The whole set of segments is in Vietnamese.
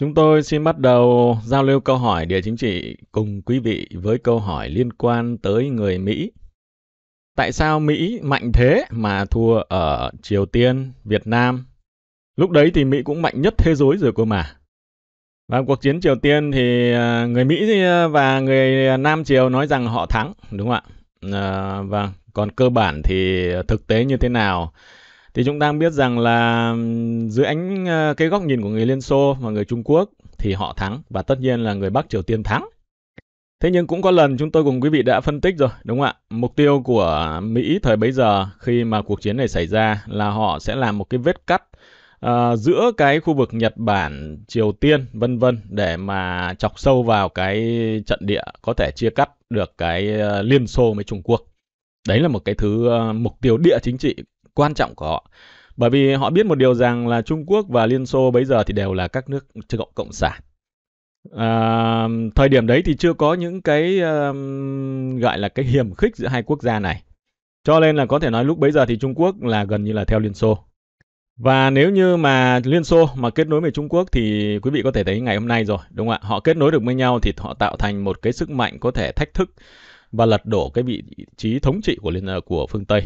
Chúng tôi xin bắt đầu giao lưu câu hỏi địa chính trị cùng quý vị với câu hỏi liên quan tới người Mỹ. Tại sao Mỹ mạnh thế mà thua ở Triều Tiên, Việt Nam? Lúc đấy thì Mỹ cũng mạnh nhất thế giới rồi cơ mà. Và cuộc chiến Triều Tiên thì à, người Mỹ à, và người Nam Triều nói rằng họ thắng, đúng không ạ? À, vâng, còn cơ bản thì thực tế như thế nào? thì chúng ta biết rằng là dưới ánh ờ, cái góc nhìn của người Liên Xô và người Trung Quốc thì họ thắng và tất nhiên là người Bắc Triều Tiên thắng. Thế nhưng cũng có lần chúng tôi cùng quý vị đã phân tích rồi, đúng không ạ? Mục tiêu của Mỹ thời bấy giờ khi mà cuộc chiến này xảy ra là họ sẽ làm một cái vết cắt uh, giữa cái khu vực Nhật Bản, Triều Tiên, vân vân để mà chọc sâu vào cái trận địa có thể chia cắt được cái ờ, Liên Xô với Trung Quốc. Đấy là một cái thứ uh, mục tiêu địa chính trị quan trọng của họ. Bởi vì họ biết một điều rằng là Trung Quốc và Liên Xô bấy giờ thì đều là các nước chế độ cộng sản. À, thời điểm đấy thì chưa có những cái um, gọi là cái hiểm khích giữa hai quốc gia này. Cho nên là có thể nói lúc bấy giờ thì Trung Quốc là gần như là theo Liên Xô. Và nếu như mà Liên Xô mà kết nối với Trung Quốc thì quý vị có thể thấy ngày hôm nay rồi, đúng không ạ? Họ kết nối được với nhau thì họ tạo thành một cái sức mạnh có thể thách thức và lật đổ cái vị trí thống trị của Liên ờ, của phương Tây.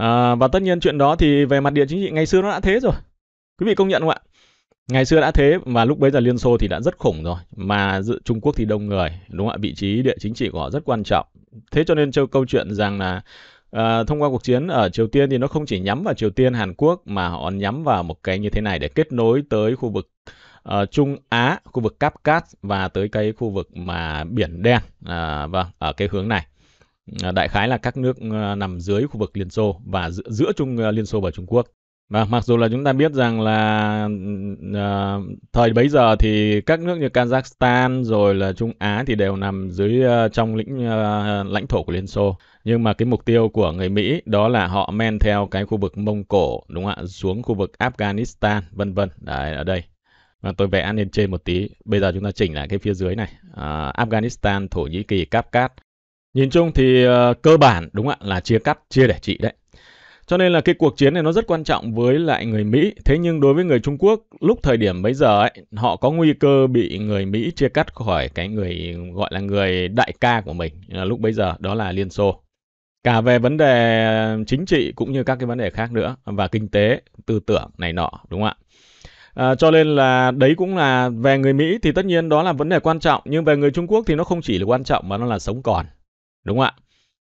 À, và tất nhiên chuyện đó thì về mặt địa chính trị ngày xưa nó đã thế rồi. Quý vị công nhận không ạ? Ngày xưa đã thế và lúc bấy giờ Liên Xô thì đã rất khủng rồi. Mà dự Trung Quốc thì đông người, đúng không ạ? Vị trí địa chính trị của họ rất quan trọng. Thế cho nên câu chuyện rằng là À, thông qua cuộc chiến ở Triều Tiên thì nó không chỉ nhắm vào Triều Tiên, Hàn Quốc mà họ nhắm vào một cái như thế này để kết nối tới khu vực uh, Trung Á, khu vực Cáp Cát và tới cái khu vực mà biển đen à, vâng ở cái hướng này. À, đại khái là các nước ờ, nằm dưới khu vực Liên Xô và giữa, giữa Trung ờ, Liên Xô và Trung Quốc. Và mặc dù là chúng ta biết rằng là uh, thời bấy giờ thì các nước như Kazakhstan rồi là Trung Á thì đều nằm dưới uh, trong lĩnh uh, lãnh thổ của Liên Xô. Nhưng mà cái mục tiêu của người Mỹ đó là họ men theo cái khu vực Mông Cổ đúng không ạ, xuống khu vực Afghanistan vân vân. Đấy ở đây. Và tôi vẽ lên trên một tí. Bây giờ chúng ta chỉnh lại cái phía dưới này. Uh, Afghanistan, Thổ Nhĩ Kỳ, Cáp Kapkat Nhìn chung thì uh, cơ bản đúng ạ là chia cắt, chia để trị đấy. Cho nên là cái cuộc chiến này nó rất quan trọng với lại người Mỹ. Thế nhưng đối với người Trung Quốc lúc thời điểm bấy giờ ấy, họ có nguy cơ bị người Mỹ chia cắt khỏi cái người gọi là người đại ca của mình là lúc bấy giờ đó là Liên Xô. Cả về vấn đề chính trị cũng như các cái vấn đề khác nữa và kinh tế, tư tưởng này nọ đúng không ạ? À, cho nên là đấy cũng là về người Mỹ thì tất nhiên đó là vấn đề quan trọng nhưng về người Trung Quốc thì nó không chỉ là quan trọng mà nó là sống còn Đúng không ạ?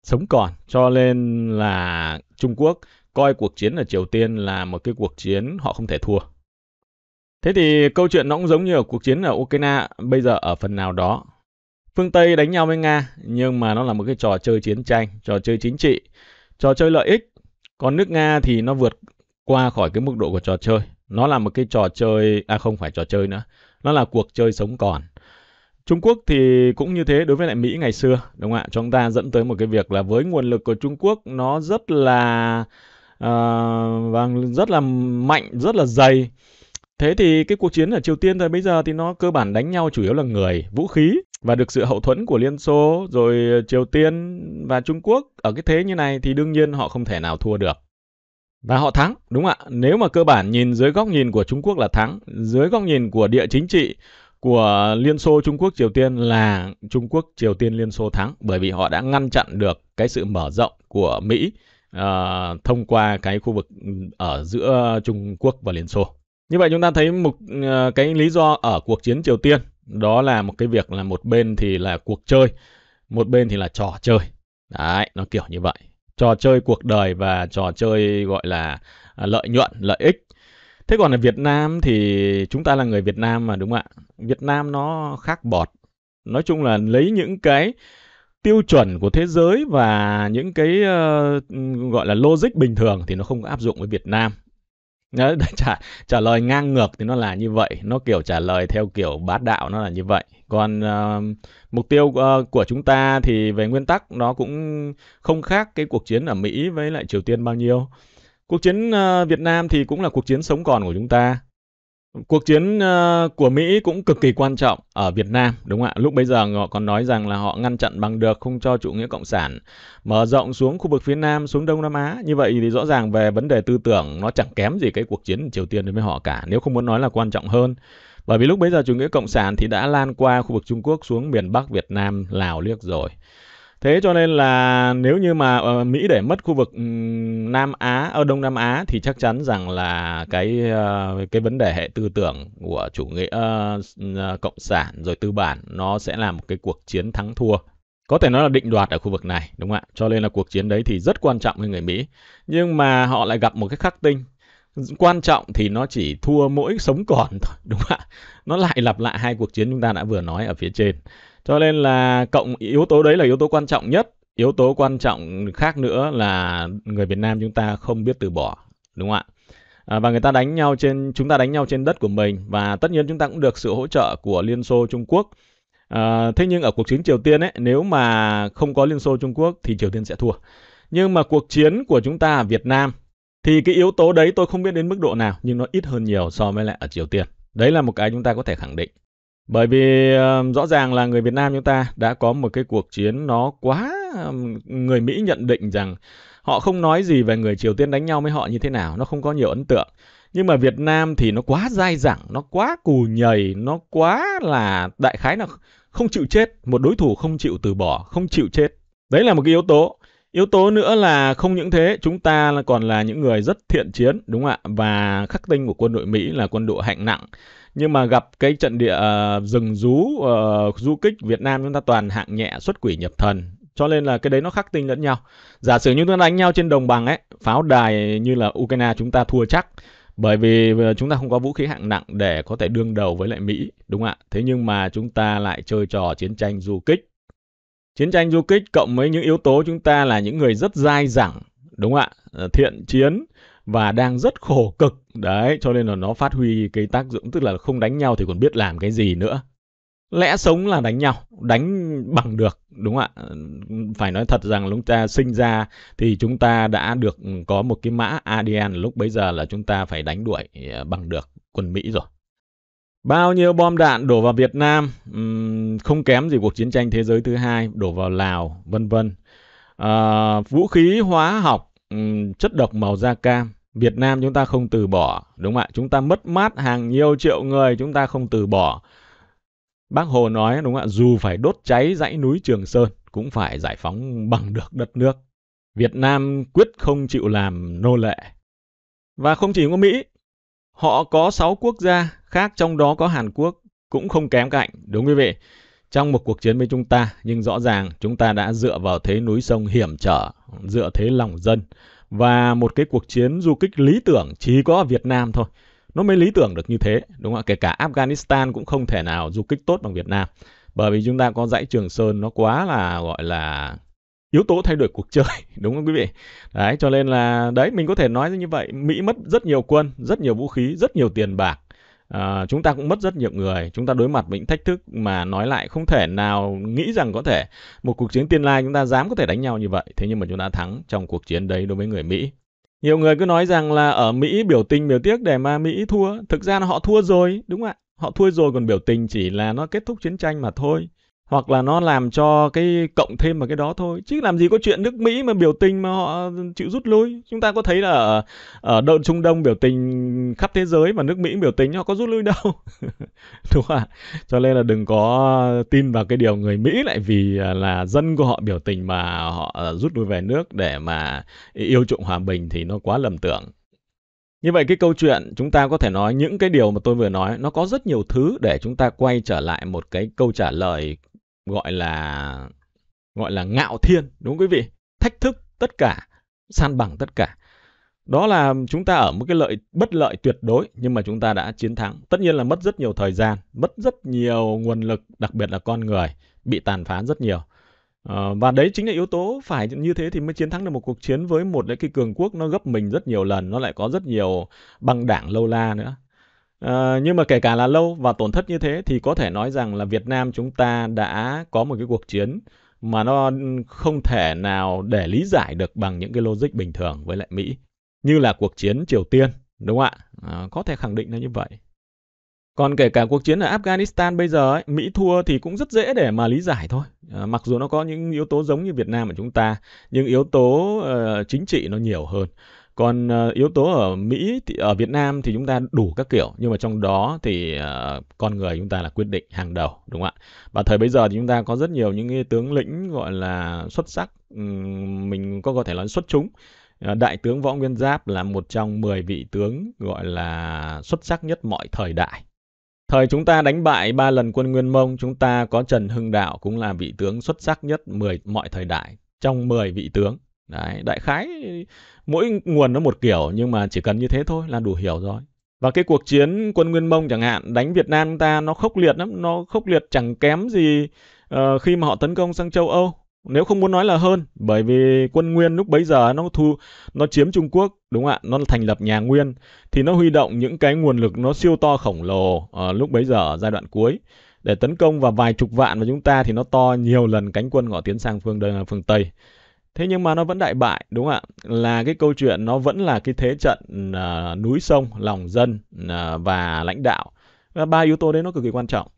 Sống còn cho nên là Trung Quốc coi cuộc chiến ở Triều Tiên là một cái cuộc chiến họ không thể thua. Thế thì câu chuyện nó cũng giống như ở cuộc chiến ở Ukraine bây giờ ở phần nào đó. Phương Tây đánh nhau với Nga nhưng mà nó là một cái trò chơi chiến tranh, trò chơi chính trị, trò chơi lợi ích. Còn nước Nga thì nó vượt qua khỏi cái mức độ của trò chơi. Nó là một cái trò chơi, à không phải trò chơi nữa, nó là cuộc chơi sống còn. Trung Quốc thì cũng như thế đối với lại Mỹ ngày xưa, đúng không ạ? Chúng ta dẫn tới một cái việc là với nguồn lực của Trung Quốc nó rất là uh, rất là mạnh, rất là dày. Thế thì cái cuộc chiến ở Triều Tiên thời bây giờ thì nó cơ bản đánh nhau chủ yếu là người, vũ khí và được sự hậu thuẫn của Liên Xô rồi ờ, Triều Tiên và Trung Quốc ở cái thế như này thì đương nhiên họ không thể nào thua được. Và họ thắng, đúng không ạ? Nếu mà cơ bản nhìn dưới góc nhìn của Trung Quốc là thắng, dưới góc nhìn của địa chính trị của Liên Xô Trung Quốc Triều Tiên là Trung Quốc Triều Tiên Liên Xô thắng bởi vì họ đã ngăn chặn được cái sự mở rộng của Mỹ uh, thông qua cái khu vực ừ, ở giữa Trung Quốc và Liên Xô. Như vậy chúng ta thấy một uh, cái lý do ở cuộc chiến Triều Tiên đó là một cái việc là một bên thì là cuộc chơi, một bên thì là trò chơi. Đấy, nó kiểu như vậy. Trò chơi cuộc đời và trò chơi gọi là à, lợi nhuận, lợi ích Thế còn ở Việt Nam thì chúng ta là người Việt Nam mà đúng không ạ? Việt Nam nó khác bọt. Nói chung là lấy những cái tiêu chuẩn của thế giới và những cái uh, gọi là logic bình thường thì nó không có áp dụng với Việt Nam. Đó, trả, trả lời ngang ngược thì nó là như vậy, nó kiểu trả lời theo kiểu bá đạo nó là như vậy. Còn uh, mục tiêu uh, của chúng ta thì về nguyên tắc nó cũng không khác cái cuộc chiến ở Mỹ với lại Triều Tiên bao nhiêu. Cuộc chiến ờ, Việt Nam thì cũng là cuộc chiến sống còn của chúng ta. Cuộc chiến ờ, của Mỹ cũng cực kỳ quan trọng ở Việt Nam, đúng không ạ? Lúc bây giờ họ còn nói rằng là họ ngăn chặn bằng được không cho chủ nghĩa cộng sản mở rộng xuống khu vực phía Nam, xuống Đông Nam Á. Như vậy thì rõ ràng về vấn đề tư tưởng nó chẳng kém gì cái cuộc chiến Triều Tiên đối với họ cả, nếu không muốn nói là quan trọng hơn. Bởi vì lúc bây giờ chủ nghĩa cộng sản thì đã lan qua khu vực Trung Quốc xuống miền Bắc Việt Nam, Lào liếc rồi. Thế cho nên là nếu như mà ờ, Mỹ để mất khu vực Nam Á ở ờ, Đông Nam Á thì chắc chắn rằng là cái ờ, cái vấn đề hệ tư tưởng của chủ nghĩa uh, cộng sản rồi tư bản nó sẽ là một cái cuộc chiến thắng thua có thể nói là định đoạt ở khu vực này đúng không ạ cho nên là cuộc chiến đấy thì rất quan trọng với người mỹ nhưng mà họ lại gặp một cái khắc tinh quan trọng thì nó chỉ thua mỗi sống còn thôi đúng không ạ nó lại lặp lại hai cuộc chiến chúng ta đã vừa nói ở phía trên cho nên là cộng yếu tố đấy là yếu tố quan trọng nhất. Yếu tố quan trọng khác nữa là người Việt Nam chúng ta không biết từ bỏ, đúng không ạ? À, và người ta đánh nhau trên chúng ta đánh nhau trên đất của mình và tất nhiên chúng ta cũng được sự hỗ trợ của Liên Xô Trung Quốc. À, thế nhưng ở cuộc chiến Triều Tiên ấy, nếu mà không có Liên Xô Trung Quốc thì Triều Tiên sẽ thua. Nhưng mà cuộc chiến của chúng ta ở Việt Nam thì cái yếu tố đấy tôi không biết đến mức độ nào nhưng nó ít hơn nhiều so với lại ở Triều Tiên. Đấy là một cái chúng ta có thể khẳng định. Bởi vì uh, rõ ràng là người Việt Nam chúng ta đã có một cái cuộc chiến nó quá người Mỹ nhận định rằng họ không nói gì về người Triều Tiên đánh nhau với họ như thế nào, nó không có nhiều ấn tượng. Nhưng mà Việt Nam thì nó quá dai dẳng, nó quá cù nhầy, nó quá là đại khái là không chịu chết, một đối thủ không chịu từ bỏ, không chịu chết. Đấy là một cái yếu tố. Yếu tố nữa là không những thế, chúng ta còn là những người rất thiện chiến, đúng không ạ? Và khắc tinh của quân đội Mỹ là quân đội hạng nặng. Nhưng mà gặp cái trận địa ờ, rừng rú, uh, du kích Việt Nam chúng ta toàn hạng nhẹ xuất quỷ nhập thần. Cho nên là cái đấy nó khắc tinh lẫn nhau. Giả sử như chúng ta đánh nhau trên đồng bằng ấy, pháo đài như là Ukraine chúng ta thua chắc. Bởi vì ờ, chúng ta không có vũ khí hạng nặng để có thể đương đầu với lại Mỹ, đúng không ạ? Thế nhưng mà chúng ta lại chơi trò chiến tranh du kích Chiến tranh du kích cộng với những yếu tố chúng ta là những người rất dai dẳng, đúng không ạ? Ờ, thiện chiến và đang rất khổ cực. Đấy, cho nên là nó phát huy cái tác dụng tức là không đánh nhau thì còn biết làm cái gì nữa. Lẽ sống là đánh nhau, đánh bằng được, đúng không ạ? Phải nói thật rằng chúng ta sinh ra thì chúng ta đã được có một cái mã ADN lúc bấy giờ là chúng ta phải đánh đuổi ờ, bằng được quân Mỹ rồi. Bao nhiêu bom đạn đổ vào Việt Nam um, không kém gì cuộc chiến tranh thế giới thứ hai đổ vào Lào, vân vân. À, vũ khí hóa học, um, chất độc màu da cam, Việt Nam chúng ta không từ bỏ, đúng không ạ? Chúng ta mất mát hàng nhiều triệu người chúng ta không từ bỏ. Bác Hồ nói đúng không ạ, dù phải đốt cháy dãy núi Trường Sơn cũng phải giải phóng bằng được đất nước. Việt Nam quyết không chịu làm nô lệ. Và không chỉ có Mỹ, họ có 6 quốc gia khác trong đó có Hàn Quốc cũng không kém cạnh, đúng quý vị. Trong một cuộc chiến với chúng ta, nhưng rõ ràng chúng ta đã dựa vào thế núi sông hiểm trở, dựa thế lòng dân. Và một cái cuộc chiến du kích lý tưởng chỉ có ở Việt Nam thôi. Nó mới lý tưởng được như thế, đúng không ạ? Kể cả Afghanistan cũng không thể nào du kích tốt bằng Việt Nam. Bởi vì chúng ta có dãy Trường Sơn nó quá là gọi là yếu tố thay đổi cuộc chơi đúng không quý vị đấy cho nên là đấy mình có thể nói như vậy mỹ mất rất nhiều quân rất nhiều vũ khí rất nhiều tiền bạc à, chúng ta cũng mất rất nhiều người chúng ta đối mặt với những thách thức mà nói lại không thể nào nghĩ rằng có thể một cuộc chiến tiên lai chúng ta dám có thể đánh nhau như vậy thế nhưng mà chúng ta thắng trong cuộc chiến đấy đối với người mỹ nhiều người cứ nói rằng là ở mỹ biểu tình biểu tiếc để mà mỹ thua thực ra là họ thua rồi đúng không ạ họ thua rồi còn biểu tình chỉ là nó kết thúc chiến tranh mà thôi hoặc là nó làm cho cái cộng thêm vào cái đó thôi chứ làm gì có chuyện nước Mỹ mà biểu tình mà họ chịu rút lui chúng ta có thấy là ở ở đợt Trung Đông biểu tình khắp thế giới mà nước Mỹ biểu tình họ có rút lui đâu đúng không ạ cho nên là đừng có tin vào cái điều người Mỹ lại vì là dân của họ biểu tình mà họ ờ, rút lui về nước để mà yêu chuộng hòa bình thì nó quá lầm tưởng như vậy cái câu chuyện chúng ta có thể nói những cái điều mà tôi vừa nói nó có rất nhiều thứ để chúng ta quay trở lại một cái câu trả lời gọi là gọi là ngạo thiên đúng không quý vị thách thức tất cả san bằng tất cả đó là chúng ta ở một cái lợi bất lợi tuyệt đối nhưng mà chúng ta đã chiến thắng tất nhiên là mất rất nhiều thời gian mất rất nhiều nguồn lực đặc biệt là con người bị tàn phá rất nhiều ờ, và đấy chính là yếu tố phải như thế thì mới chiến thắng được một cuộc chiến với một cái cường quốc nó gấp mình rất nhiều lần nó lại có rất nhiều băng đảng lâu la nữa À, nhưng mà kể cả là lâu và tổn thất như thế thì có thể nói rằng là Việt Nam chúng ta đã có một cái cuộc chiến mà nó không thể nào để lý giải được bằng những cái logic bình thường với lại Mỹ như là cuộc chiến Triều Tiên đúng không ạ? À, có thể khẳng định là như vậy. Còn kể cả cuộc chiến ở Afghanistan bây giờ ấy, Mỹ thua thì cũng rất dễ để mà lý giải thôi. À, mặc dù nó có những yếu tố giống như Việt Nam của chúng ta, nhưng yếu tố uh, chính trị nó nhiều hơn. Còn uh, yếu tố ở Mỹ thì ở Việt Nam thì chúng ta đủ các kiểu nhưng mà trong đó thì uh, con người chúng ta là quyết định hàng đầu đúng không ạ? Và thời bây giờ thì chúng ta có rất nhiều những cái tướng lĩnh gọi là xuất sắc um, mình có có thể nói xuất chúng. Ờ, đại tướng Võ Nguyên Giáp là một trong 10 vị tướng gọi là xuất sắc nhất mọi thời đại. Thời chúng ta đánh bại ba lần quân Nguyên Mông, chúng ta có Trần Hưng Đạo cũng là vị tướng xuất sắc nhất 10 mọi thời đại trong 10 vị tướng. Đấy, đại khái mỗi nguồn nó một kiểu nhưng mà chỉ cần như thế thôi là đủ hiểu rồi. Và cái cuộc chiến quân Nguyên Mông chẳng hạn đánh Việt Nam ta nó khốc liệt lắm, nó khốc liệt chẳng kém gì uh, khi mà họ tấn công sang châu Âu. Nếu không muốn nói là hơn, bởi vì quân Nguyên lúc bấy giờ nó thu nó chiếm Trung Quốc, đúng không ạ? Nó thành lập nhà Nguyên thì nó huy động những cái nguồn lực nó siêu to khổng lồ uh, lúc bấy giờ giai đoạn cuối để tấn công vào vài chục vạn và chúng ta thì nó to nhiều lần cánh quân họ tiến sang phương phương Tây. Thế nhưng mà nó vẫn đại bại đúng không ạ? Là cái câu chuyện nó vẫn là cái thế trận uh, núi sông, lòng dân uh, và lãnh đạo. Ba yếu tố đấy nó cực kỳ quan trọng.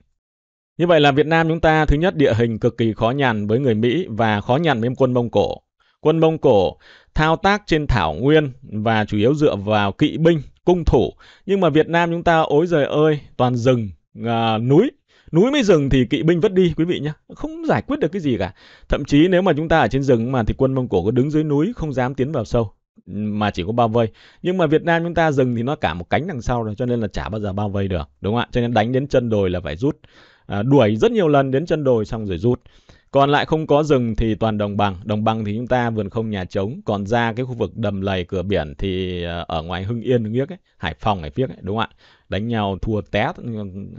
Như vậy là Việt Nam chúng ta thứ nhất địa hình cực kỳ khó nhằn với người Mỹ và khó nhằn với quân Mông Cổ. Quân Mông Cổ thao tác trên thảo nguyên và chủ yếu dựa vào kỵ binh, cung thủ. Nhưng mà Việt Nam chúng ta ối giời ơi, toàn rừng, à, núi núi mới rừng thì kỵ binh vất đi quý vị nhé không giải quyết được cái gì cả thậm chí nếu mà chúng ta ở trên rừng mà thì quân mông cổ có đứng dưới núi không dám tiến vào sâu mà chỉ có bao vây nhưng mà Việt Nam chúng ta rừng thì nó cả một cánh đằng sau rồi cho nên là chả bao giờ bao vây được đúng không ạ cho nên đánh đến chân đồi là phải rút à, đuổi rất nhiều lần đến chân đồi xong rồi rút còn lại không có rừng thì toàn đồng bằng. Đồng bằng thì chúng ta vườn không nhà trống. Còn ra cái khu vực đầm lầy cửa biển thì ờ, ở ngoài Hưng Yên, Hưng Yếc Hải Phòng, Hải Phiếc đúng không ạ? Đánh nhau thua té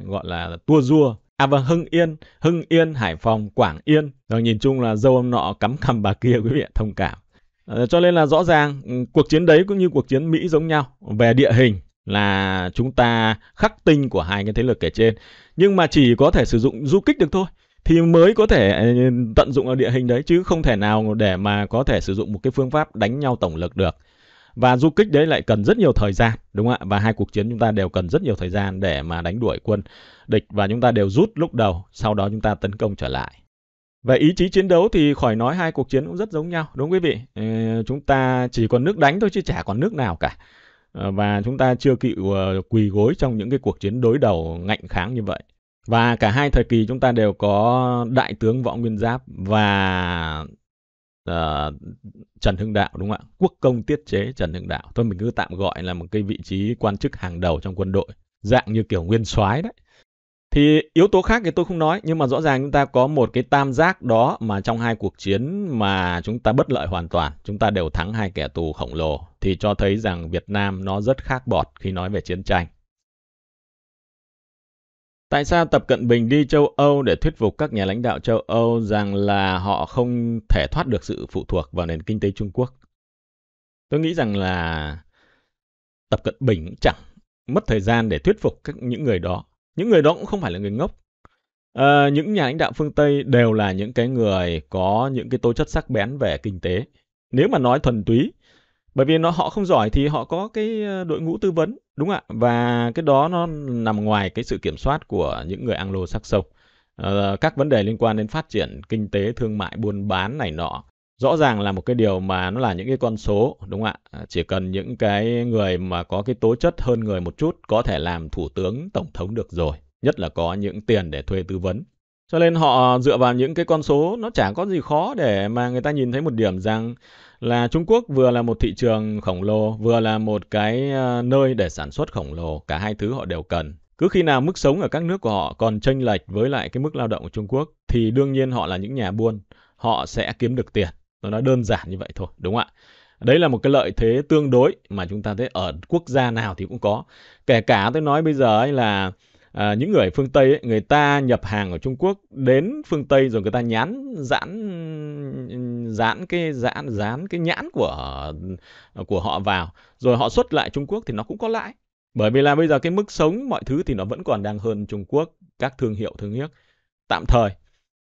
gọi là tua rua. À vâng, Hưng Yên, Hưng Yên, Hải Phòng, Quảng Yên. Rồi nhìn chung là dâu ông nọ cắm cằm bà kia quý vị thông cảm. Ờ, cho nên là rõ ràng ừ, cuộc chiến đấy cũng như cuộc chiến Mỹ giống nhau. Về địa hình, là chúng ta khắc tinh của hai cái thế lực kể trên nhưng mà chỉ có thể sử dụng du kích được thôi thì mới có thể à, tận dụng ở địa hình đấy chứ không thể nào để mà có thể sử dụng một cái phương pháp đánh nhau tổng lực được và du kích đấy lại cần rất nhiều thời gian đúng không ạ và hai cuộc chiến chúng ta đều cần rất nhiều thời gian để mà đánh đuổi quân địch và chúng ta đều rút lúc đầu sau đó chúng ta tấn công trở lại về ý chí chiến đấu thì khỏi nói hai cuộc chiến cũng rất giống nhau đúng không quý vị ừ, chúng ta chỉ còn nước đánh thôi chứ chả còn nước nào cả ờ, và chúng ta chưa chịu ờ, quỳ gối trong những cái cuộc chiến đối đầu ngạnh kháng như vậy và cả hai thời kỳ chúng ta đều có đại tướng Võ Nguyên Giáp và uh, Trần Hưng Đạo đúng không ạ? Quốc công tiết chế Trần Hưng Đạo. Thôi mình cứ tạm gọi là một cái vị trí quan chức hàng đầu trong quân đội, dạng như kiểu nguyên soái đấy. Thì yếu tố khác thì tôi không nói, nhưng mà rõ ràng chúng ta có một cái tam giác đó mà trong hai cuộc chiến mà chúng ta bất lợi hoàn toàn, chúng ta đều thắng hai kẻ tù khổng lồ, thì cho thấy rằng Việt Nam nó rất khác bọt khi nói về chiến tranh. Tại sao Tập Cận Bình đi châu Âu để thuyết phục các nhà lãnh đạo châu Âu rằng là họ không thể thoát được sự phụ thuộc vào nền kinh tế Trung Quốc? Tôi nghĩ rằng là Tập Cận Bình chẳng mất thời gian để thuyết phục các những người đó. Những người đó cũng không phải là người ngốc. À, những nhà lãnh đạo phương Tây đều là những cái người có những cái tố chất sắc bén về kinh tế. Nếu mà nói thuần túy, bởi vì nó họ không giỏi thì họ có cái ờ, đội ngũ tư vấn Đúng ạ, và cái đó nó nằm ngoài cái sự kiểm soát của những người Anglo-Saxon. Ờ, các vấn đề liên quan đến phát triển kinh tế, thương mại, buôn bán này nọ rõ ràng là một cái điều mà nó là những cái con số đúng không ạ ờ, chỉ cần những cái người mà có cái tố chất hơn người một chút có thể làm thủ tướng tổng thống được rồi nhất là có những tiền để thuê tư vấn cho nên họ dựa vào những cái con số nó chẳng có gì khó để mà người ta nhìn thấy một điểm rằng là Trung Quốc vừa là một thị trường khổng lồ, vừa là một cái ờ, nơi để sản xuất khổng lồ, cả hai thứ họ đều cần. Cứ khi nào mức sống ở các nước của họ còn chênh lệch với lại cái mức lao động của Trung Quốc thì đương nhiên họ là những nhà buôn, họ sẽ kiếm được tiền. Nó nói đơn giản như vậy thôi, đúng không ạ? Đấy là một cái lợi thế tương đối mà chúng ta thấy ở quốc gia nào thì cũng có. Kể cả tôi nói bây giờ ấy là à, những người phương Tây ấy, người ta nhập hàng ở Trung Quốc đến phương Tây rồi người ta nhán dãn dãn cái dãn dán cái nhãn của của họ vào rồi họ xuất lại Trung Quốc thì nó cũng có lãi bởi vì là bây giờ cái mức sống mọi thứ thì nó vẫn còn đang hơn Trung Quốc các thương hiệu thương hiệu tạm thời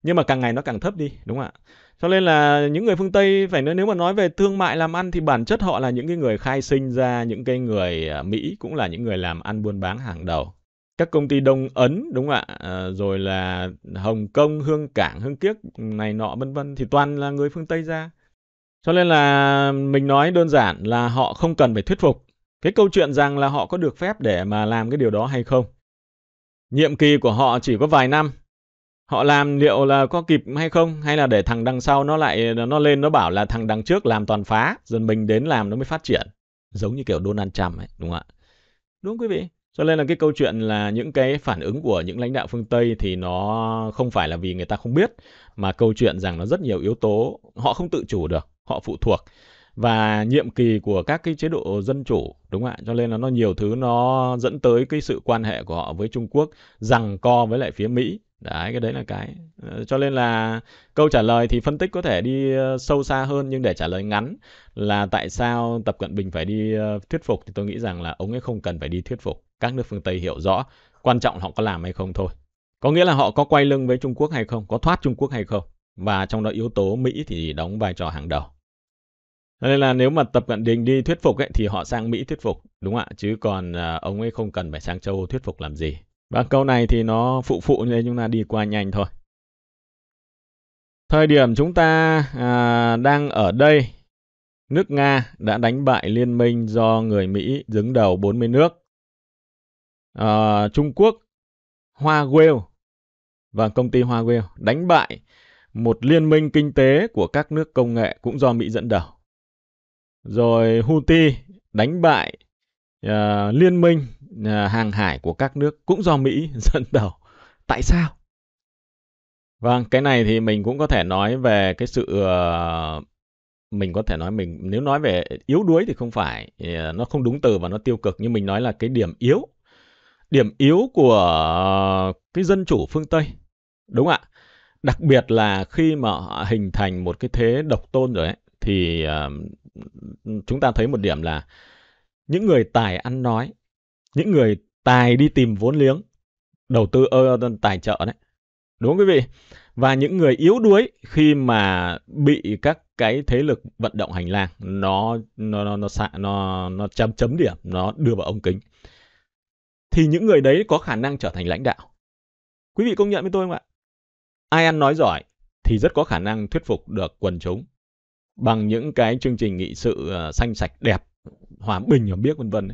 nhưng mà càng ngày nó càng thấp đi đúng không ạ cho nên là những người phương tây phải nói nếu mà nói về thương mại làm ăn thì bản chất họ là những cái người khai sinh ra những cái người à, mỹ cũng là những người làm ăn buôn bán hàng đầu các công ty Đông Ấn đúng không ạ ờ, rồi là Hồng Kông Hương Cảng Hương Kiếc này nọ vân vân thì toàn là người phương Tây ra cho nên là mình nói đơn giản là họ không cần phải thuyết phục cái câu chuyện rằng là họ có được phép để mà làm cái điều đó hay không nhiệm kỳ của họ chỉ có vài năm họ làm liệu là có kịp hay không hay là để thằng đằng sau nó lại nó lên nó bảo là thằng đằng trước làm toàn phá dần mình đến làm nó mới phát triển giống như kiểu Donald Trump ấy đúng không ạ đúng không, quý vị cho nên là cái câu chuyện là những cái phản ứng của những lãnh đạo phương Tây thì nó không phải là vì người ta không biết mà câu chuyện rằng nó rất nhiều yếu tố họ không tự chủ được, họ phụ thuộc và nhiệm kỳ của các cái chế độ dân chủ đúng không ạ cho nên là nó nhiều thứ nó dẫn tới cái sự quan hệ của họ với trung quốc rằng co với lại phía mỹ đấy cái đấy là cái ờ, cho nên là câu trả lời thì phân tích có thể đi ờ, sâu xa hơn nhưng để trả lời ngắn là tại sao tập cận bình phải đi ờ, thuyết phục thì tôi nghĩ rằng là ông ấy không cần phải đi thuyết phục các nước phương Tây hiểu rõ, quan trọng họ có làm hay không thôi. Có nghĩa là họ có quay lưng với Trung Quốc hay không, có thoát Trung Quốc hay không. Và trong đó yếu tố Mỹ thì đóng vai trò hàng đầu. Nên là nếu mà Tập Cận Đình đi thuyết phục ấy, thì họ sang Mỹ thuyết phục, đúng không ạ? Chứ còn à, ông ấy không cần phải sang châu Âu thuyết phục làm gì. Và câu này thì nó phụ phụ nên chúng ta đi qua nhanh thôi. Thời điểm chúng ta à, đang ở đây, nước Nga đã đánh bại liên minh do người Mỹ đứng đầu 40 nước uh, Trung Quốc Huawei và vâng, công ty Huawei đánh bại một liên minh kinh tế của các nước công nghệ cũng do Mỹ dẫn đầu. Rồi Houthi đánh bại uh, liên minh uh, hàng hải của các nước cũng do Mỹ dẫn đầu. Tại sao? Vâng, cái này thì mình cũng có thể nói về cái sự uh, mình có thể nói mình nếu nói về yếu đuối thì không phải nó không đúng từ và nó tiêu cực nhưng mình nói là cái điểm yếu điểm yếu của cái dân chủ phương Tây. Đúng ạ. Đặc biệt là khi mà họ hình thành một cái thế độc tôn rồi ấy, thì ờ, chúng ta thấy một điểm là những người tài ăn nói, những người tài đi tìm vốn liếng, đầu tư uh, tài trợ đấy. Đúng không quý vị? Và những người yếu đuối khi mà bị các cái thế lực vận động hành lang nó nó nó nó nó, nó, nó chấm chấm điểm, nó đưa vào ống kính thì những người đấy có khả năng trở thành lãnh đạo. Quý vị công nhận với tôi không ạ? Ai ăn nói giỏi thì rất có khả năng thuyết phục được quần chúng bằng những cái chương trình nghị sự ờ, xanh sạch đẹp, hòa bình ở biết vân vân.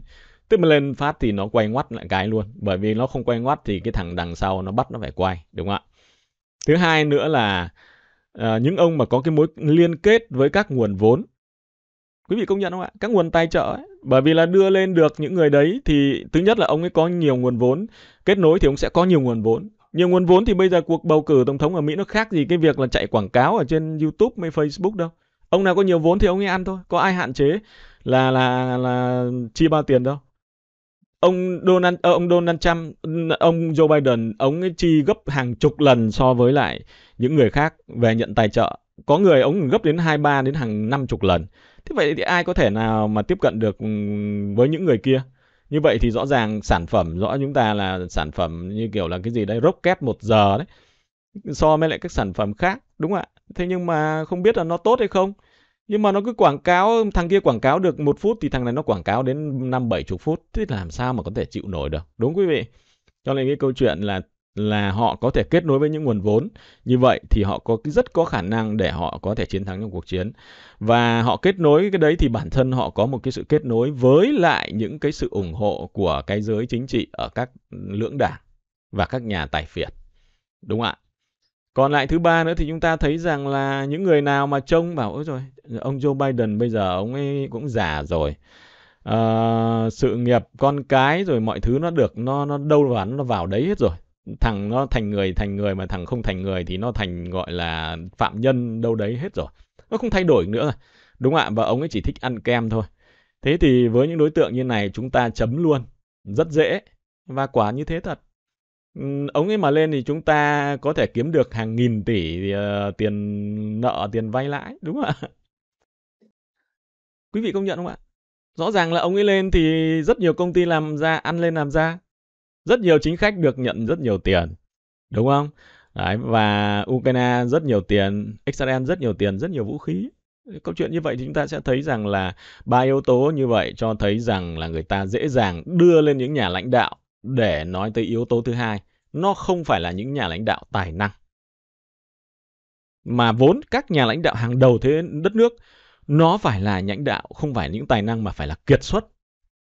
Tức mà lên phát thì nó quay ngoắt lại cái luôn, bởi vì nó không quay ngoắt thì cái thằng đằng sau nó bắt nó phải quay, đúng không ạ? Thứ hai nữa là à, những ông mà có cái mối liên kết với các nguồn vốn quý vị công nhận không ạ các nguồn tài trợ ấy, bởi vì là đưa lên được những người đấy thì thứ nhất là ông ấy có nhiều nguồn vốn kết nối thì ông sẽ có nhiều nguồn vốn nhiều nguồn vốn thì bây giờ cuộc bầu cử tổng thống ở mỹ nó khác gì cái việc là chạy quảng cáo ở trên youtube hay facebook đâu ông nào có nhiều vốn thì ông ấy ăn thôi có ai hạn chế là là là chi bao tiền đâu ông Donald ờ, ông Donald Trump ông Joe Biden ông ấy chi gấp hàng chục lần so với lại những người khác về nhận tài trợ có người ống gấp đến 23 đến hàng năm chục lần. Thế vậy thì ai có thể nào mà tiếp cận được với những người kia? Như vậy thì rõ ràng sản phẩm rõ chúng ta là sản phẩm như kiểu là cái gì đấy rocket 1 giờ đấy. So với lại các sản phẩm khác, đúng không ạ. Thế nhưng mà không biết là nó tốt hay không. Nhưng mà nó cứ quảng cáo, thằng kia quảng cáo được một phút thì thằng này nó quảng cáo đến 5 70 phút, thế làm sao mà có thể chịu nổi được, đúng quý vị? Cho nên cái câu chuyện là là họ có thể kết nối với những nguồn vốn như vậy thì họ có rất có khả năng để họ có thể chiến thắng trong cuộc chiến và họ kết nối cái đấy thì bản thân họ có một cái sự kết nối với lại những cái sự ủng hộ của cái giới chính trị ở các lưỡng đảng và các nhà tài phiệt đúng ạ còn lại thứ ba nữa thì chúng ta thấy rằng là những người nào mà trông bảo ôi rồi ông Joe Biden bây giờ ông ấy cũng già rồi à, sự nghiệp con cái rồi mọi thứ nó được nó nó đâu vào nó vào đấy hết rồi thằng nó thành người thành người mà thằng không thành người thì nó thành gọi là phạm nhân đâu đấy hết rồi nó không thay đổi nữa rồi đúng ạ và ông ấy chỉ thích ăn kem thôi thế thì với những đối tượng như này chúng ta chấm luôn rất dễ và quả như thế thật ông ấy mà lên thì chúng ta có thể kiếm được hàng nghìn tỷ ờ, tiền nợ tiền vay lãi đúng không ạ quý vị công nhận không ạ rõ ràng là ông ấy lên thì rất nhiều công ty làm ra ăn lên làm ra rất nhiều chính khách được nhận rất nhiều tiền đúng không Đấy, và Ukraine rất nhiều tiền, Israel rất nhiều tiền, rất nhiều vũ khí. Câu chuyện như vậy thì chúng ta sẽ thấy rằng là ba yếu tố như vậy cho thấy rằng là người ta dễ dàng đưa lên những nhà lãnh đạo để nói tới yếu tố thứ hai. Nó không phải là những nhà lãnh đạo tài năng. Mà vốn các nhà lãnh đạo hàng đầu thế đất nước nó phải là lãnh đạo, không phải những tài năng mà phải là kiệt xuất,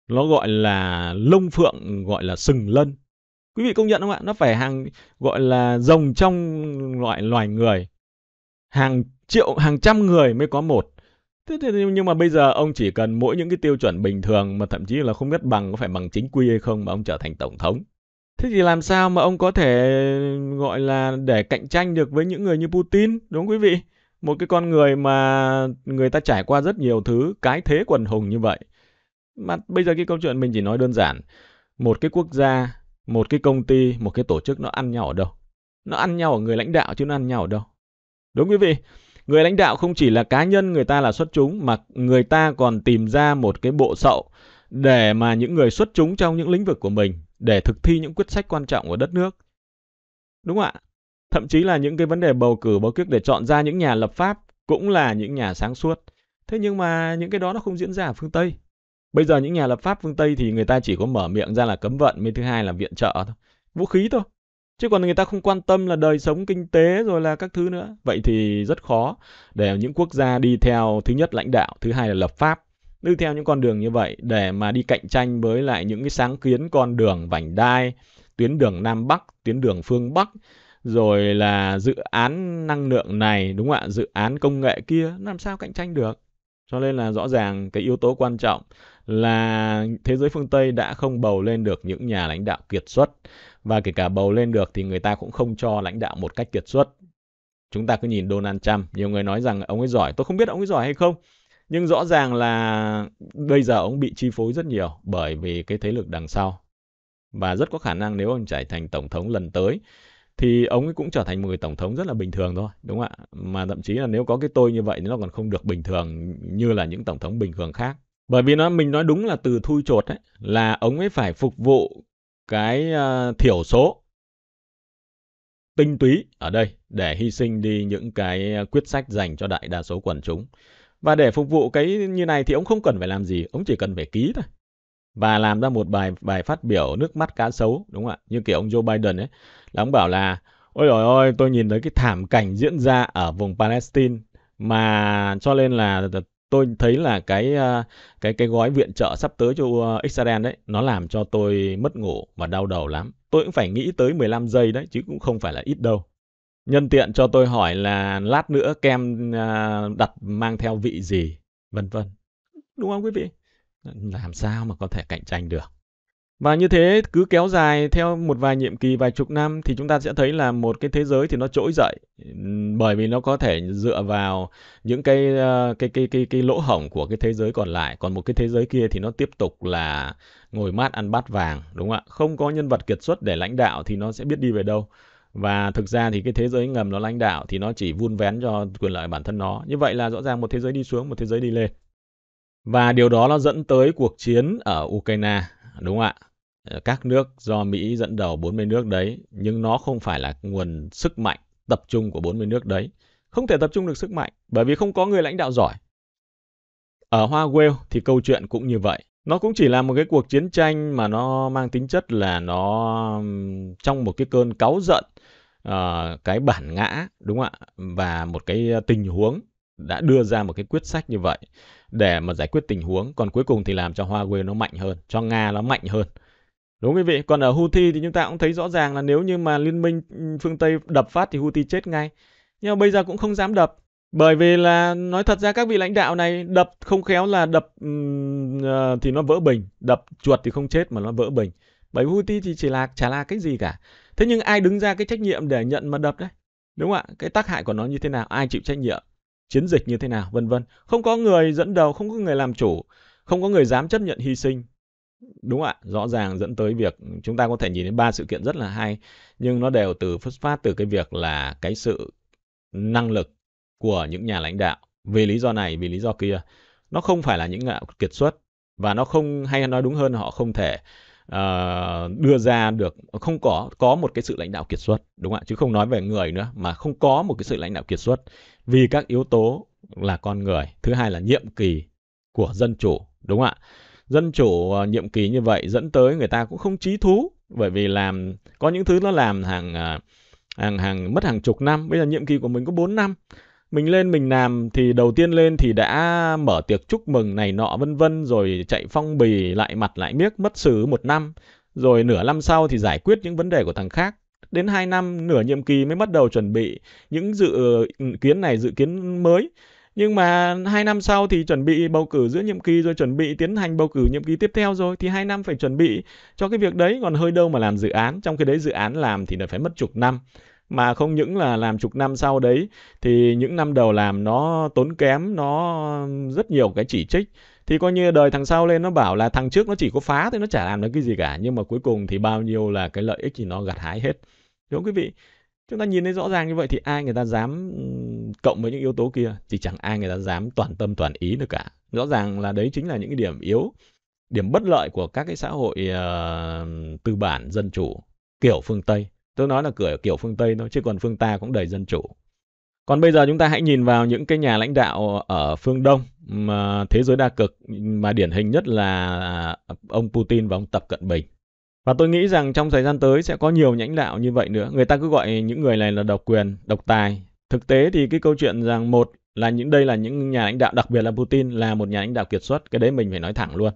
nó gọi là lông phượng gọi là sừng lân quý vị công nhận không ạ nó phải hàng gọi là rồng trong loại loài người hàng triệu hàng trăm người mới có một thế, thế nhưng mà bây giờ ông chỉ cần mỗi những cái tiêu chuẩn bình thường mà thậm chí là không biết bằng có phải bằng chính quy hay không mà ông trở thành tổng thống thế thì làm sao mà ông có thể gọi là để cạnh tranh được với những người như putin đúng không quý vị một cái con người mà người ta trải qua rất nhiều thứ cái thế quần hùng như vậy mà bây giờ cái câu chuyện mình chỉ nói đơn giản. Một cái quốc gia, một cái công ty, một cái tổ chức nó ăn nhau ở đâu? Nó ăn nhau ở người lãnh đạo chứ nó ăn nhau ở đâu? Đúng quý vị? Người lãnh đạo không chỉ là cá nhân người ta là xuất chúng mà người ta còn tìm ra một cái bộ sậu để mà những người xuất chúng trong những lĩnh vực của mình để thực thi những quyết sách quan trọng của đất nước. Đúng không ạ? Thậm chí là những cái vấn đề bầu cử bầu kiếp để chọn ra những nhà lập pháp cũng là những nhà sáng suốt. Thế nhưng mà những cái đó nó không diễn ra ở phương Tây. Bây giờ những nhà lập pháp phương Tây thì người ta chỉ có mở miệng ra là cấm vận, bên thứ hai là viện trợ thôi, vũ khí thôi. Chứ còn người ta không quan tâm là đời sống kinh tế rồi là các thứ nữa. Vậy thì rất khó để những quốc gia đi theo thứ nhất lãnh đạo, thứ hai là lập pháp. Đi theo những con đường như vậy để mà đi cạnh tranh với lại những cái sáng kiến con đường vành đai, tuyến đường Nam Bắc, tuyến đường phương Bắc, rồi là dự án năng lượng này, đúng không ạ? Dự án công nghệ kia, làm sao cạnh tranh được? Cho nên là rõ ràng cái yếu tố quan trọng là thế giới phương Tây đã không bầu lên được những nhà lãnh đạo kiệt xuất và kể cả bầu lên được thì người ta cũng không cho lãnh đạo một cách kiệt xuất. Chúng ta cứ nhìn Donald Trump, nhiều người nói rằng ông ấy giỏi, tôi không biết ông ấy giỏi hay không. Nhưng rõ ràng là bây giờ ông bị chi phối rất nhiều bởi vì cái thế lực đằng sau. Và rất có khả năng nếu ông trở thành tổng thống lần tới thì ông ấy cũng trở thành một người tổng thống rất là bình thường thôi, đúng không ạ? Mà thậm chí là nếu có cái tôi như vậy thì nó còn không được bình thường như là những tổng thống bình thường khác. Bởi vì nó mình nói đúng là từ thui chột ấy, là ông ấy phải phục vụ cái uh, thiểu số tinh túy ở đây để hy sinh đi những cái ờ, quyết sách dành cho đại đa số quần chúng. Và để phục vụ cái như này thì ông không cần phải làm gì, ông chỉ cần phải ký thôi. Và làm ra một bài bài phát biểu nước mắt cá sấu, đúng không ạ? Như kiểu ông Joe Biden ấy, là ông bảo là Ôi trời ơi, tôi nhìn thấy cái thảm cảnh diễn ra ở vùng Palestine mà cho nên là tôi thấy là cái à, cái cái gói viện trợ sắp tới cho à, Israel đấy nó làm cho tôi mất ngủ và đau đầu lắm. Tôi cũng phải nghĩ tới 15 giây đấy chứ cũng không phải là ít đâu. Nhân tiện cho tôi hỏi là lát nữa kem à, đặt mang theo vị gì, vân vân. Đúng không quý vị? Làm sao mà có thể cạnh tranh được? Và như thế cứ kéo dài theo một vài nhiệm kỳ vài chục năm thì chúng ta sẽ thấy là một cái thế giới thì nó trỗi dậy bởi vì nó có thể dựa vào những cái ờ, cái cái cái cái lỗ hổng của cái thế giới còn lại, còn một cái thế giới kia thì nó tiếp tục là ngồi mát ăn bát vàng đúng không ạ? Không có nhân vật kiệt xuất để lãnh đạo thì nó sẽ biết đi về đâu. Và thực ra thì cái thế giới ngầm nó lãnh đạo thì nó chỉ vun vén cho quyền lợi bản thân nó. Như vậy là rõ ràng một thế giới đi xuống, một thế giới đi lên. Và điều đó nó dẫn tới cuộc chiến ở Ukraine đúng không ạ Ờ, các nước do Mỹ dẫn đầu 40 nước đấy, nhưng nó không phải là nguồn sức mạnh tập trung của 40 nước đấy. Không thể tập trung được sức mạnh bởi vì không có người lãnh đạo giỏi. Ở Hoa Wales thì câu chuyện cũng như vậy. Nó cũng chỉ là một cái cuộc chiến tranh mà nó mang tính chất là nó trong một cái cơn cáu giận, ờ, cái bản ngã, đúng không ạ? Và một cái ờ, tình huống đã đưa ra một cái quyết sách như vậy để mà giải quyết tình huống. Còn cuối cùng thì làm cho Hoa Wales nó mạnh hơn, cho Nga nó mạnh hơn Đúng quý vị, còn ở Houthi thì chúng ta cũng thấy rõ ràng là nếu như mà liên minh ừ, phương Tây đập phát thì Houthi chết ngay. Nhưng mà bây giờ cũng không dám đập. Bởi vì là nói thật ra các vị lãnh đạo này đập không khéo là đập um, uh, thì nó vỡ bình, đập chuột thì không chết mà nó vỡ bình. Bởi Houthi thì chỉ là chả là cái gì cả. Thế nhưng ai đứng ra cái trách nhiệm để nhận mà đập đấy? Đúng không ạ? Cái tác hại của nó như thế nào, ai chịu trách nhiệm, chiến dịch như thế nào, vân vân. Không có người dẫn đầu, không có người làm chủ, không có người dám chấp nhận hy sinh đúng ạ rõ ràng dẫn tới việc chúng ta có thể nhìn đến ba sự kiện rất là hay nhưng nó đều từ xuất phát từ cái việc là cái sự năng lực của những nhà lãnh đạo vì lý do này vì lý do kia nó không phải là những ngạo kiệt xuất và nó không hay nói đúng hơn họ không thể uh, đưa ra được không có có một cái sự lãnh đạo kiệt xuất đúng ạ chứ không nói về người nữa mà không có một cái sự lãnh đạo kiệt xuất vì các yếu tố là con người thứ hai là nhiệm kỳ của dân chủ đúng không ạ dân chủ ờ, nhiệm kỳ như vậy dẫn tới người ta cũng không trí thú bởi vì làm có những thứ nó làm hàng ờ, hàng hàng mất hàng chục năm bây giờ nhiệm kỳ của mình có 4 năm mình lên mình làm thì đầu tiên lên thì đã mở tiệc chúc mừng này nọ vân vân rồi chạy phong bì lại mặt lại miếc mất xử một năm rồi nửa năm sau thì giải quyết những vấn đề của thằng khác đến 2 năm nửa nhiệm kỳ mới bắt đầu chuẩn bị những dự ừ, kiến này dự kiến mới nhưng mà hai năm sau thì chuẩn bị bầu cử giữa nhiệm kỳ rồi chuẩn bị tiến hành bầu cử nhiệm kỳ tiếp theo rồi thì hai năm phải chuẩn bị cho cái việc đấy còn hơi đâu mà làm dự án trong khi đấy dự án làm thì phải mất chục năm mà không những là làm chục năm sau đấy thì những năm đầu làm nó tốn kém nó rất nhiều cái chỉ trích thì coi như đời thằng sau lên nó bảo là thằng trước nó chỉ có phá thì nó chả làm được cái gì cả nhưng mà cuối cùng thì bao nhiêu là cái lợi ích thì nó gặt hái hết đúng không quý vị chúng ta nhìn thấy rõ ràng như vậy thì ai người ta dám cộng với những yếu tố kia thì chẳng ai người ta dám toàn tâm toàn ý được cả rõ ràng là đấy chính là những cái điểm yếu điểm bất lợi của các cái xã hội uh, tư bản dân chủ kiểu phương tây tôi nói là cửa kiểu phương tây thôi chứ còn phương ta cũng đầy dân chủ còn bây giờ chúng ta hãy nhìn vào những cái nhà lãnh đạo ở phương Đông mà thế giới đa cực mà điển hình nhất là ờ, ông Putin và ông Tập Cận Bình. Và tôi nghĩ rằng trong thời gian tới sẽ có nhiều lãnh đạo như vậy nữa. Người ta cứ gọi những người này là độc quyền, độc tài. Thực tế thì cái câu chuyện rằng một là những đây là những nhà lãnh đạo đặc biệt là Putin là một nhà lãnh đạo kiệt xuất, cái đấy mình phải nói thẳng luôn.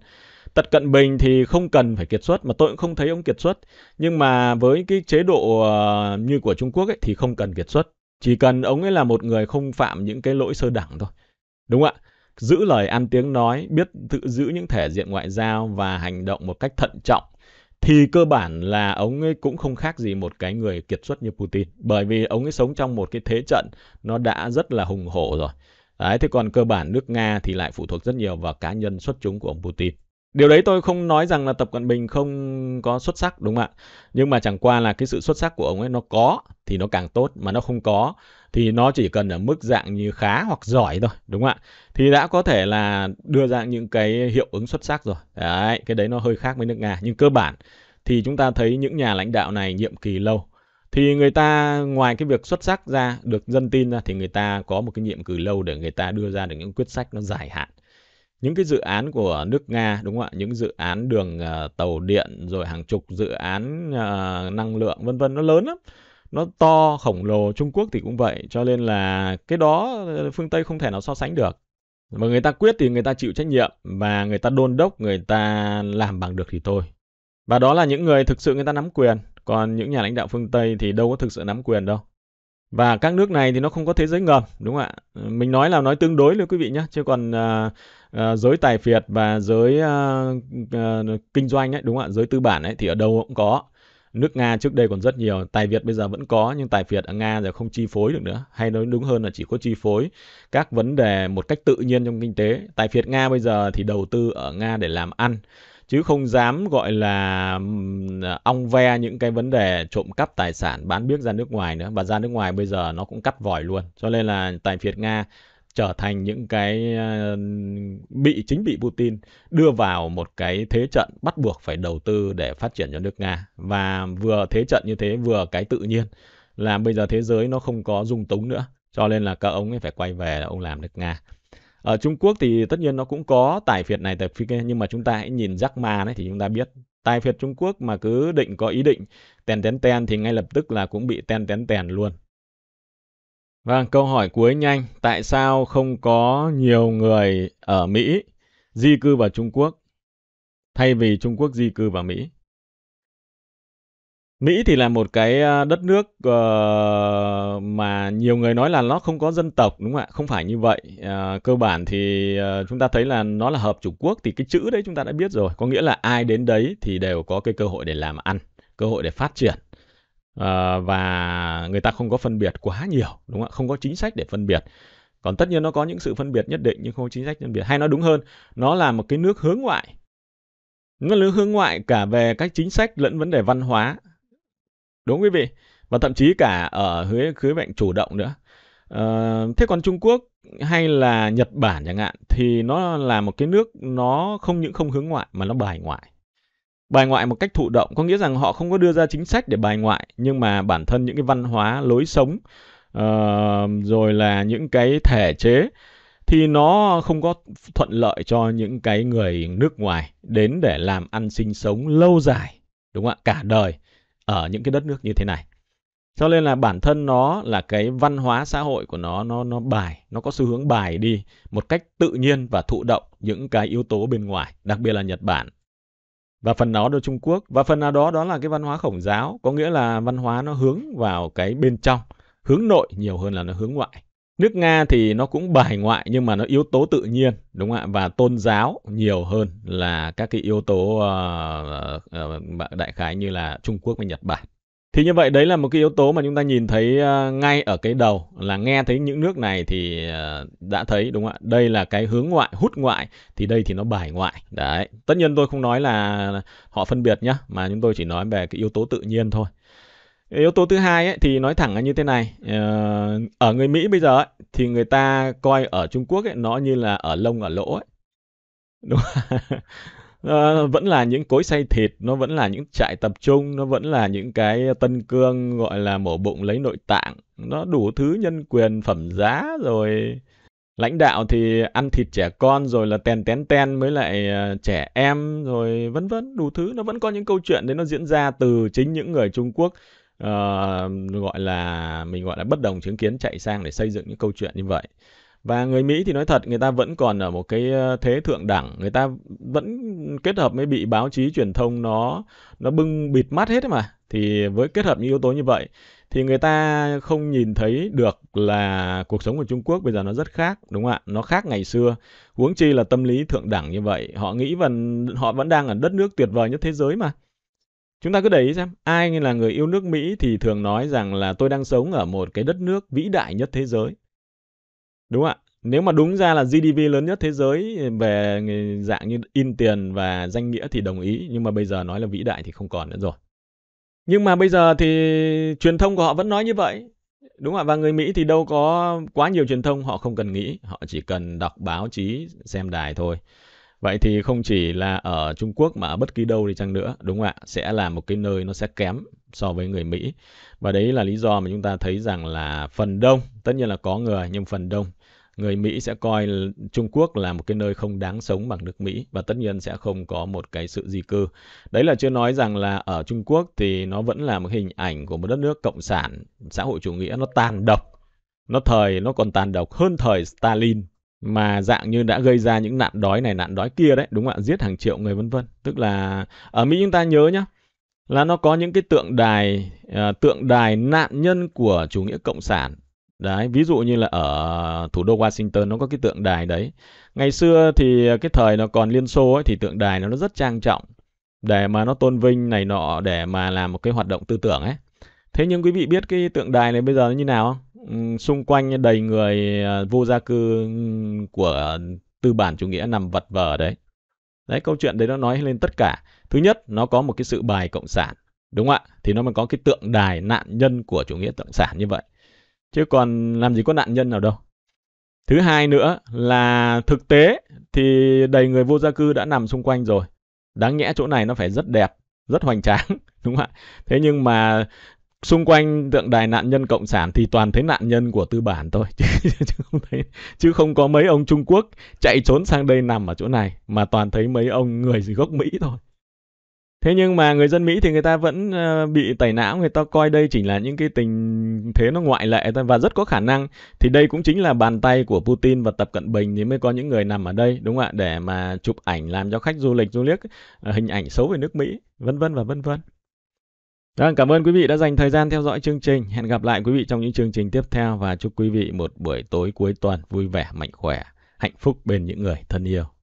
Tật cận bình thì không cần phải kiệt xuất mà tôi cũng không thấy ông kiệt xuất. Nhưng mà với cái chế độ ờ, như của Trung Quốc ấy thì không cần kiệt xuất. Chỉ cần ông ấy là một người không phạm những cái lỗi sơ đẳng thôi. Đúng ạ? Giữ lời ăn tiếng nói, biết tự giữ những thể diện ngoại giao và hành động một cách thận trọng thì cơ bản là ông ấy cũng không khác gì một cái người kiệt xuất như Putin. Bởi vì ông ấy sống trong một cái thế trận nó đã rất là hùng hổ rồi. Đấy, thế còn cơ bản nước Nga thì lại phụ thuộc rất nhiều vào cá nhân xuất chúng của ông Putin. Điều đấy tôi không nói rằng là Tập Cận Bình không có xuất sắc đúng không ạ? Nhưng mà chẳng qua là cái sự xuất sắc của ông ấy nó có thì nó càng tốt mà nó không có thì nó chỉ cần ở mức dạng như khá hoặc giỏi thôi đúng không ạ? Thì đã có thể là đưa ra những cái hiệu ứng xuất sắc rồi. Đấy, cái đấy nó hơi khác với nước Nga nhưng cơ bản thì chúng ta thấy những nhà lãnh đạo này nhiệm kỳ lâu thì người ta ngoài cái việc xuất sắc ra được dân tin ra thì người ta có một cái nhiệm kỳ lâu để người ta đưa ra được những quyết sách nó dài hạn những cái dự án của nước Nga đúng không ạ? Những dự án đường uh, tàu điện rồi hàng chục dự án uh, năng lượng vân vân nó lớn lắm. Nó to khổng lồ, Trung Quốc thì cũng vậy, cho nên là cái đó ờ, phương Tây không thể nào so sánh được. Mà người ta quyết thì người ta chịu trách nhiệm và người ta đôn đốc, người ta làm bằng được thì thôi. Và đó là những người thực sự người ta nắm quyền, còn những nhà lãnh đạo phương Tây thì đâu có thực sự nắm quyền đâu. Và các nước này thì nó không có thế giới ngầm, đúng không ạ? Ừ, mình nói là nói tương đối thôi quý vị nhé, chứ còn uh, uh, giới tài phiệt và giới uh, uh, kinh doanh ấy, đúng không ạ? Giới tư bản ấy thì ở đâu cũng có. Nước Nga trước đây còn rất nhiều, tài Việt bây giờ vẫn có nhưng tài Việt ở Nga giờ không chi phối được nữa, hay nói đúng hơn là chỉ có chi phối các vấn đề một cách tự nhiên trong kinh tế. Tài Việt Nga bây giờ thì đầu tư ở Nga để làm ăn, chứ không dám gọi là ong ve những cái vấn đề trộm cắp tài sản bán biếc ra nước ngoài nữa và ra nước ngoài bây giờ nó cũng cắt vòi luôn cho nên là tài phiệt nga trở thành những cái ờ, bị chính bị Putin đưa vào một cái thế trận bắt buộc phải đầu tư để phát triển cho nước Nga và vừa thế trận như thế vừa cái tự nhiên là bây giờ thế giới nó không có dung túng nữa cho nên là các ông ấy phải quay về ông làm nước Nga ở Trung Quốc thì tất nhiên nó cũng có tài phiệt này tài phiệt kia nhưng mà chúng ta hãy nhìn Jack Ma đấy thì chúng ta biết tài phiệt Trung Quốc mà cứ định có ý định tèn tèn tèn thì ngay lập tức là cũng bị tèn tèn tèn luôn. Vâng, câu hỏi cuối nhanh, tại sao không có nhiều người ở Mỹ di cư vào Trung Quốc thay vì Trung Quốc di cư vào Mỹ? Mỹ thì là một cái đất nước uh, mà nhiều người nói là nó không có dân tộc đúng không ạ? Không phải như vậy. Uh, cơ bản thì uh, chúng ta thấy là nó là hợp chủ quốc thì cái chữ đấy chúng ta đã biết rồi. Có nghĩa là ai đến đấy thì đều có cái cơ hội để làm ăn, cơ hội để phát triển. Uh, và người ta không có phân biệt quá nhiều đúng không ạ? Không có chính sách để phân biệt. Còn tất nhiên nó có những sự phân biệt nhất định nhưng không có chính sách phân biệt. Hay nói đúng hơn, nó là một cái nước hướng ngoại. Nó là hướng ngoại cả về các chính sách lẫn vấn đề văn hóa Đúng quý vị. Và thậm chí cả ở khía khía bệnh chủ động nữa. À, thế còn Trung Quốc hay là Nhật Bản chẳng hạn thì nó là một cái nước nó không những không hướng ngoại mà nó bài ngoại. Bài ngoại một cách thụ động có nghĩa rằng họ không có đưa ra chính sách để bài ngoại nhưng mà bản thân những cái văn hóa lối sống uh, rồi là những cái thể chế thì nó không có thuận lợi cho những cái người nước ngoài đến để làm ăn sinh sống lâu dài đúng không ạ cả đời ở những cái đất nước như thế này cho nên là bản thân nó là cái văn hóa xã hội của nó nó nó bài nó có xu hướng bài đi một cách tự nhiên và thụ động những cái yếu tố bên ngoài đặc biệt là nhật bản và phần đó là trung quốc và phần nào đó đó là cái văn hóa khổng giáo có nghĩa là văn hóa nó hướng vào cái bên trong hướng nội nhiều hơn là nó hướng ngoại Nước Nga thì nó cũng bài ngoại nhưng mà nó yếu tố tự nhiên đúng không ạ và tôn giáo nhiều hơn là các cái yếu tố uh, uh, đại khái như là Trung Quốc và Nhật Bản. Thì như vậy đấy là một cái yếu tố mà chúng ta nhìn thấy uh, ngay ở cái đầu là nghe thấy những nước này thì uh, đã thấy đúng không ạ? Đây là cái hướng ngoại, hút ngoại thì đây thì nó bài ngoại. Đấy. Tất nhiên tôi không nói là họ phân biệt nhá mà chúng tôi chỉ nói về cái yếu tố tự nhiên thôi yếu tố thứ hai ấy, thì nói thẳng là như thế này ờ, ở người mỹ bây giờ ấy, thì người ta coi ở trung quốc ấy, nó như là ở lông ở lỗ ấy. đúng không? Ờ, vẫn là những cối xay thịt nó vẫn là những trại tập trung nó vẫn là những cái tân cương gọi là mổ bụng lấy nội tạng nó đủ thứ nhân quyền phẩm giá rồi lãnh đạo thì ăn thịt trẻ con rồi là tèn tén ten mới lại ờ, trẻ em rồi vân vân đủ thứ nó vẫn có những câu chuyện đấy nó diễn ra từ chính những người Trung Quốc uh, gọi là mình gọi là bất đồng chứng kiến chạy sang để xây dựng những câu chuyện như vậy và người Mỹ thì nói thật người ta vẫn còn ở một cái thế thượng đẳng người ta vẫn kết hợp mới bị báo chí truyền thông nó nó bưng bịt mắt hết mà thì với kết hợp những yếu tố như vậy thì người ta không nhìn thấy được là cuộc sống của Trung Quốc bây giờ nó rất khác đúng không ạ nó khác ngày xưa huống chi là tâm lý thượng đẳng như vậy họ nghĩ vẫn họ vẫn đang ở đất nước tuyệt vời nhất thế giới mà Chúng ta cứ để ý xem, ai là người yêu nước Mỹ thì thường nói rằng là tôi đang sống ở một cái đất nước vĩ đại nhất thế giới. Đúng không ạ? Nếu mà đúng ra là GDP lớn nhất thế giới về dạng như in tiền và danh nghĩa thì đồng ý, nhưng mà bây giờ nói là vĩ đại thì không còn nữa rồi. Nhưng mà bây giờ thì truyền thông của họ vẫn nói như vậy. Đúng ạ, và người Mỹ thì đâu có quá nhiều truyền thông, họ không cần nghĩ, họ chỉ cần đọc báo chí, xem đài thôi. Vậy thì không chỉ là ở Trung Quốc mà ở bất kỳ đâu đi chăng nữa, đúng không ạ? Sẽ là một cái nơi nó sẽ kém so với người Mỹ. Và đấy là lý do mà chúng ta thấy rằng là phần đông, tất nhiên là có người, nhưng phần đông người Mỹ sẽ coi Trung Quốc là một cái nơi không đáng sống bằng nước Mỹ và tất nhiên sẽ không có một cái sự di cư. Đấy là chưa nói rằng là ở Trung Quốc thì nó vẫn là một hình ảnh của một đất nước cộng sản, xã hội chủ nghĩa nó tàn độc. Nó thời nó còn tàn độc hơn thời Stalin mà dạng như đã gây ra những nạn đói này nạn đói kia đấy đúng không ạ giết hàng triệu người vân vân tức là ở mỹ chúng ta nhớ nhá là nó có những cái tượng đài uh, tượng đài nạn nhân của chủ nghĩa cộng sản đấy ví dụ như là ở thủ đô washington nó có cái tượng đài đấy ngày xưa thì cái thời nó còn liên xô ấy thì tượng đài nó, nó rất trang trọng để mà nó tôn vinh này nọ để mà làm một cái hoạt động tư tưởng ấy thế nhưng quý vị biết cái tượng đài này bây giờ nó như nào không xung quanh đầy người à, vô gia cư của tư bản chủ nghĩa nằm vật vờ đấy. Đấy, câu chuyện đấy nó nói lên tất cả. Thứ nhất, nó có một cái sự bài cộng sản, đúng không ạ? Thì nó mới có cái tượng đài nạn nhân của chủ nghĩa cộng sản như vậy. Chứ còn làm gì có nạn nhân nào đâu. Thứ hai nữa là thực tế thì đầy người vô gia cư đã nằm xung quanh rồi. Đáng nhẽ chỗ này nó phải rất đẹp, rất hoành tráng, đúng không ạ? Thế nhưng mà xung quanh tượng đài nạn nhân cộng sản thì toàn thấy nạn nhân của tư bản thôi chứ, không thấy chứ không có mấy ông Trung Quốc chạy trốn sang đây nằm ở chỗ này mà toàn thấy mấy ông người gì gốc Mỹ thôi thế nhưng mà người dân Mỹ thì người ta vẫn ờ, bị tẩy não người ta coi đây chỉ là những cái tình thế nó ngoại lệ thôi và rất có khả năng thì đây cũng chính là bàn tay của Putin và Tập Cận Bình thì mới có những người nằm ở đây đúng không ạ để mà chụp ảnh làm cho khách du lịch du liếc ờ, hình ảnh xấu về nước Mỹ vân vân và vân vân rồi, vâng, cảm ơn quý vị đã dành thời gian theo dõi chương trình. Hẹn gặp lại quý vị trong những chương trình tiếp theo và chúc quý vị một buổi tối cuối tuần vui vẻ, mạnh khỏe, hạnh phúc bên những người thân yêu.